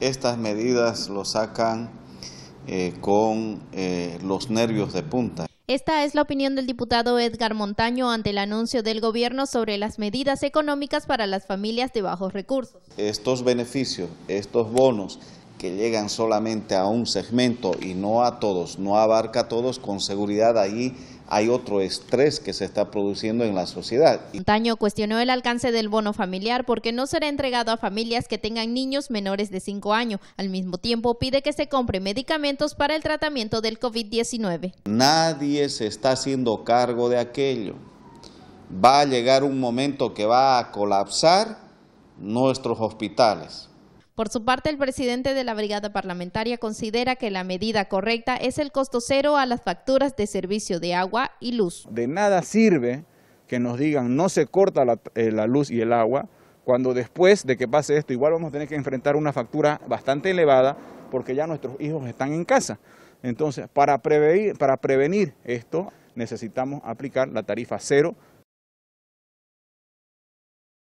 Estas medidas lo sacan eh, con eh, los nervios de punta. Esta es la opinión del diputado Edgar Montaño ante el anuncio del gobierno sobre las medidas económicas para las familias de bajos recursos. Estos beneficios, estos bonos, que llegan solamente a un segmento y no a todos, no abarca a todos, con seguridad ahí hay otro estrés que se está produciendo en la sociedad. Montaño cuestionó el alcance del bono familiar porque no será entregado a familias que tengan niños menores de 5 años. Al mismo tiempo pide que se compre medicamentos para el tratamiento del COVID-19. Nadie se está haciendo cargo de aquello. Va a llegar un momento que va a colapsar nuestros hospitales por su parte, el presidente de la Brigada Parlamentaria considera que la medida correcta es el costo cero a las facturas de servicio de agua y luz. De nada sirve que nos digan no se corta la, eh, luz y el agua, cuando después de que pase esto igual vamos a tener que enfrentar una factura bastante elevada porque ya nuestros hijos están en casa. Entonces, para prevenir esto necesitamos aplicar la tarifa cero